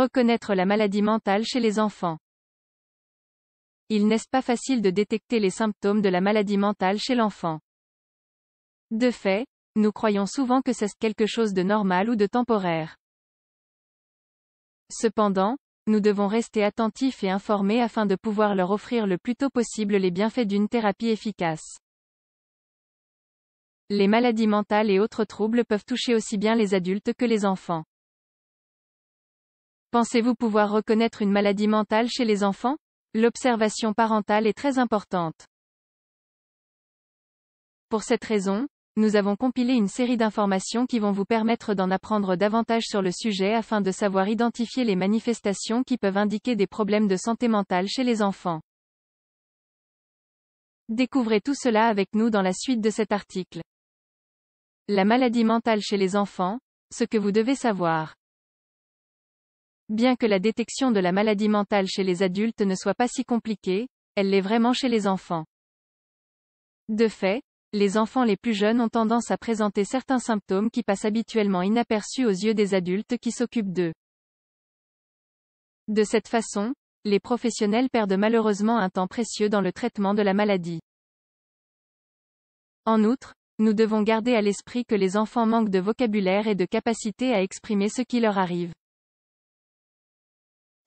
Reconnaître la maladie mentale chez les enfants. Il n'est pas facile de détecter les symptômes de la maladie mentale chez l'enfant. De fait, nous croyons souvent que c'est quelque chose de normal ou de temporaire. Cependant, nous devons rester attentifs et informés afin de pouvoir leur offrir le plus tôt possible les bienfaits d'une thérapie efficace. Les maladies mentales et autres troubles peuvent toucher aussi bien les adultes que les enfants. Pensez-vous pouvoir reconnaître une maladie mentale chez les enfants L'observation parentale est très importante. Pour cette raison, nous avons compilé une série d'informations qui vont vous permettre d'en apprendre davantage sur le sujet afin de savoir identifier les manifestations qui peuvent indiquer des problèmes de santé mentale chez les enfants. Découvrez tout cela avec nous dans la suite de cet article. La maladie mentale chez les enfants, ce que vous devez savoir. Bien que la détection de la maladie mentale chez les adultes ne soit pas si compliquée, elle l'est vraiment chez les enfants. De fait, les enfants les plus jeunes ont tendance à présenter certains symptômes qui passent habituellement inaperçus aux yeux des adultes qui s'occupent d'eux. De cette façon, les professionnels perdent malheureusement un temps précieux dans le traitement de la maladie. En outre, nous devons garder à l'esprit que les enfants manquent de vocabulaire et de capacité à exprimer ce qui leur arrive.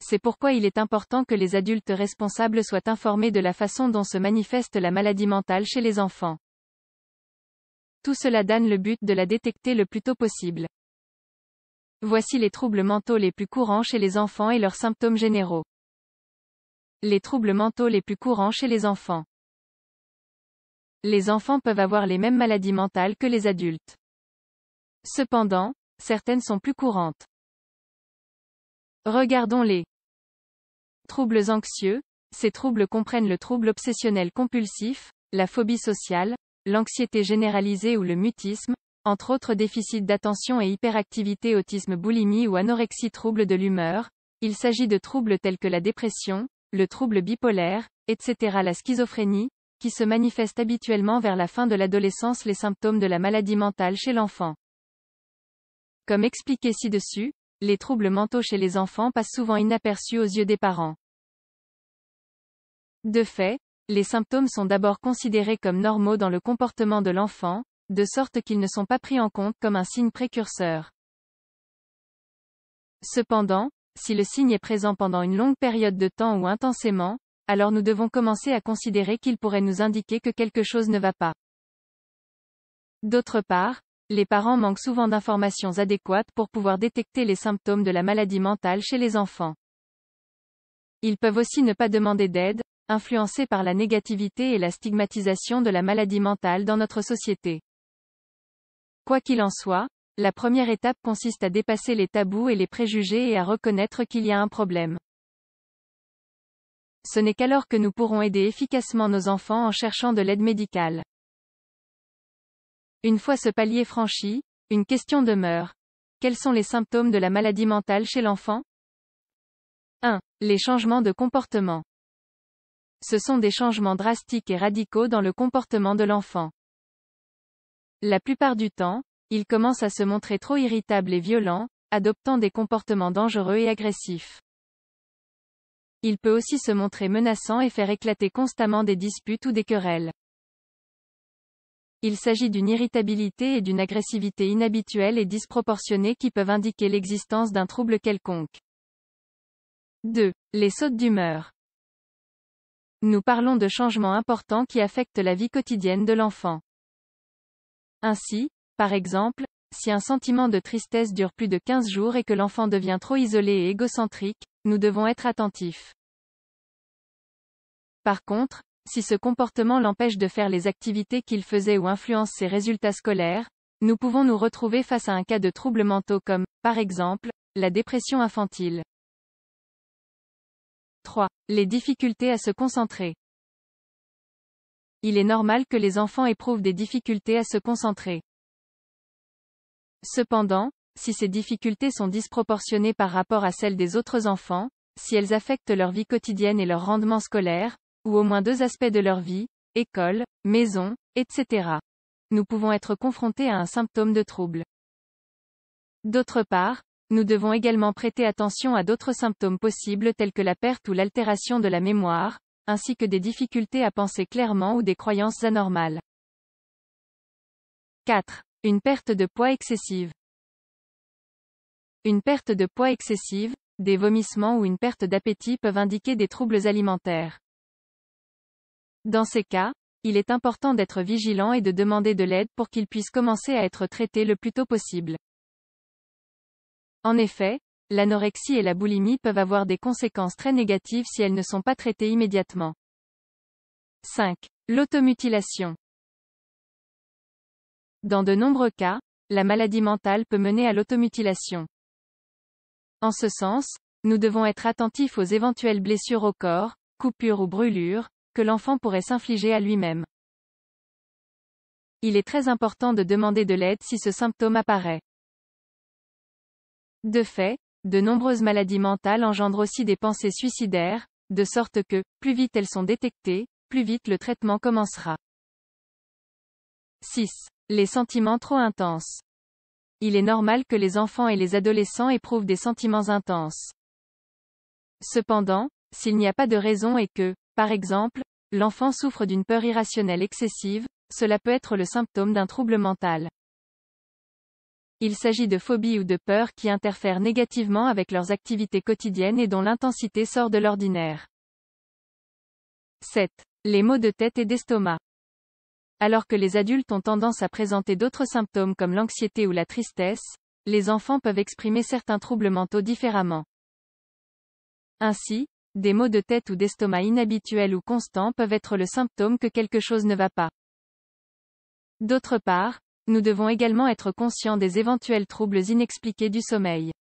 C'est pourquoi il est important que les adultes responsables soient informés de la façon dont se manifeste la maladie mentale chez les enfants. Tout cela donne le but de la détecter le plus tôt possible. Voici les troubles mentaux les plus courants chez les enfants et leurs symptômes généraux. Les troubles mentaux les plus courants chez les enfants. Les enfants peuvent avoir les mêmes maladies mentales que les adultes. Cependant, certaines sont plus courantes. Regardons-les. Troubles anxieux. Ces troubles comprennent le trouble obsessionnel compulsif, la phobie sociale, l'anxiété généralisée ou le mutisme, entre autres déficits d'attention et hyperactivité, autisme, boulimie ou anorexie, troubles de l'humeur. Il s'agit de troubles tels que la dépression, le trouble bipolaire, etc. La schizophrénie, qui se manifeste habituellement vers la fin de l'adolescence, les symptômes de la maladie mentale chez l'enfant. Comme expliqué ci-dessus, les troubles mentaux chez les enfants passent souvent inaperçus aux yeux des parents. De fait, les symptômes sont d'abord considérés comme normaux dans le comportement de l'enfant, de sorte qu'ils ne sont pas pris en compte comme un signe précurseur. Cependant, si le signe est présent pendant une longue période de temps ou intensément, alors nous devons commencer à considérer qu'il pourrait nous indiquer que quelque chose ne va pas. D'autre part, les parents manquent souvent d'informations adéquates pour pouvoir détecter les symptômes de la maladie mentale chez les enfants. Ils peuvent aussi ne pas demander d'aide, influencés par la négativité et la stigmatisation de la maladie mentale dans notre société. Quoi qu'il en soit, la première étape consiste à dépasser les tabous et les préjugés et à reconnaître qu'il y a un problème. Ce n'est qu'alors que nous pourrons aider efficacement nos enfants en cherchant de l'aide médicale. Une fois ce palier franchi, une question demeure. Quels sont les symptômes de la maladie mentale chez l'enfant 1. Les changements de comportement. Ce sont des changements drastiques et radicaux dans le comportement de l'enfant. La plupart du temps, il commence à se montrer trop irritable et violent, adoptant des comportements dangereux et agressifs. Il peut aussi se montrer menaçant et faire éclater constamment des disputes ou des querelles il s'agit d'une irritabilité et d'une agressivité inhabituelles et disproportionnées qui peuvent indiquer l'existence d'un trouble quelconque. 2. Les sautes d'humeur. Nous parlons de changements importants qui affectent la vie quotidienne de l'enfant. Ainsi, par exemple, si un sentiment de tristesse dure plus de 15 jours et que l'enfant devient trop isolé et égocentrique, nous devons être attentifs. Par contre, si ce comportement l'empêche de faire les activités qu'il faisait ou influence ses résultats scolaires, nous pouvons nous retrouver face à un cas de troubles mentaux comme, par exemple, la dépression infantile. 3. Les difficultés à se concentrer. Il est normal que les enfants éprouvent des difficultés à se concentrer. Cependant, si ces difficultés sont disproportionnées par rapport à celles des autres enfants, si elles affectent leur vie quotidienne et leur rendement scolaire, ou au moins deux aspects de leur vie, école, maison, etc. Nous pouvons être confrontés à un symptôme de trouble. D'autre part, nous devons également prêter attention à d'autres symptômes possibles tels que la perte ou l'altération de la mémoire, ainsi que des difficultés à penser clairement ou des croyances anormales. 4. Une perte de poids excessive. Une perte de poids excessive, des vomissements ou une perte d'appétit peuvent indiquer des troubles alimentaires. Dans ces cas, il est important d'être vigilant et de demander de l'aide pour qu'ils puissent commencer à être traités le plus tôt possible. En effet, l'anorexie et la boulimie peuvent avoir des conséquences très négatives si elles ne sont pas traitées immédiatement. 5. L'automutilation. Dans de nombreux cas, la maladie mentale peut mener à l'automutilation. En ce sens, nous devons être attentifs aux éventuelles blessures au corps, coupures ou brûlures, que l'enfant pourrait s'infliger à lui-même. Il est très important de demander de l'aide si ce symptôme apparaît. De fait, de nombreuses maladies mentales engendrent aussi des pensées suicidaires, de sorte que, plus vite elles sont détectées, plus vite le traitement commencera. 6. Les sentiments trop intenses. Il est normal que les enfants et les adolescents éprouvent des sentiments intenses. Cependant, s'il n'y a pas de raison et que, par exemple, l'enfant souffre d'une peur irrationnelle excessive, cela peut être le symptôme d'un trouble mental. Il s'agit de phobies ou de peurs qui interfèrent négativement avec leurs activités quotidiennes et dont l'intensité sort de l'ordinaire. 7. Les maux de tête et d'estomac. Alors que les adultes ont tendance à présenter d'autres symptômes comme l'anxiété ou la tristesse, les enfants peuvent exprimer certains troubles mentaux différemment. Ainsi, des maux de tête ou d'estomac inhabituels ou constants peuvent être le symptôme que quelque chose ne va pas. D'autre part, nous devons également être conscients des éventuels troubles inexpliqués du sommeil.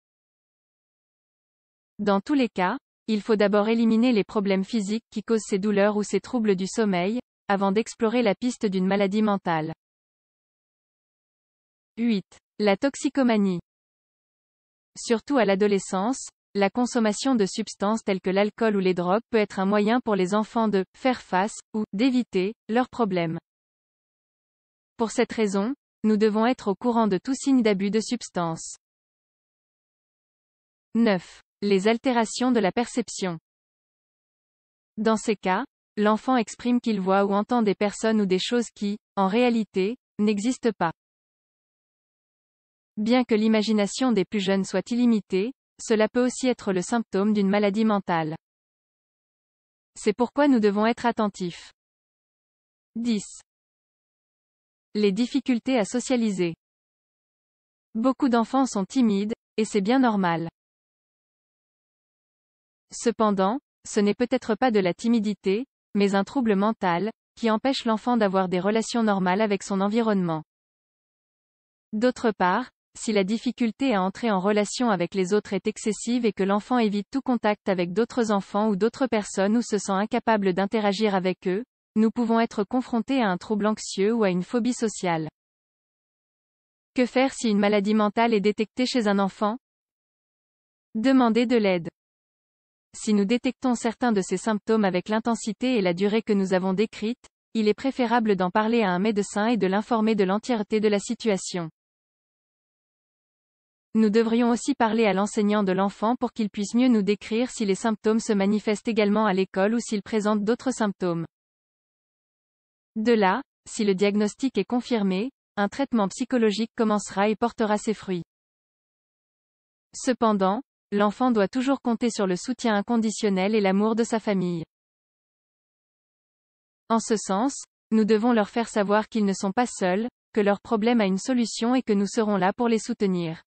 Dans tous les cas, il faut d'abord éliminer les problèmes physiques qui causent ces douleurs ou ces troubles du sommeil, avant d'explorer la piste d'une maladie mentale. 8. La toxicomanie. Surtout à l'adolescence, la consommation de substances telles que l'alcool ou les drogues peut être un moyen pour les enfants de faire face, ou d'éviter, leurs problèmes. Pour cette raison, nous devons être au courant de tout signe d'abus de substances. 9. Les altérations de la perception. Dans ces cas, l'enfant exprime qu'il voit ou entend des personnes ou des choses qui, en réalité, n'existent pas. Bien que l'imagination des plus jeunes soit illimitée, cela peut aussi être le symptôme d'une maladie mentale. C'est pourquoi nous devons être attentifs. 10. Les difficultés à socialiser. Beaucoup d'enfants sont timides, et c'est bien normal. Cependant, ce n'est peut-être pas de la timidité, mais un trouble mental, qui empêche l'enfant d'avoir des relations normales avec son environnement. D'autre part, si la difficulté à entrer en relation avec les autres est excessive et que l'enfant évite tout contact avec d'autres enfants ou d'autres personnes ou se sent incapable d'interagir avec eux, nous pouvons être confrontés à un trouble anxieux ou à une phobie sociale. Que faire si une maladie mentale est détectée chez un enfant Demander de l'aide. Si nous détectons certains de ces symptômes avec l'intensité et la durée que nous avons décrites, il est préférable d'en parler à un médecin et de l'informer de l'entièreté de la situation. Nous devrions aussi parler à l'enseignant de l'enfant pour qu'il puisse mieux nous décrire si les symptômes se manifestent également à l'école ou s'il présente d'autres symptômes. De là, si le diagnostic est confirmé, un traitement psychologique commencera et portera ses fruits. Cependant, l'enfant doit toujours compter sur le soutien inconditionnel et l'amour de sa famille. En ce sens, nous devons leur faire savoir qu'ils ne sont pas seuls, que leur problème a une solution et que nous serons là pour les soutenir.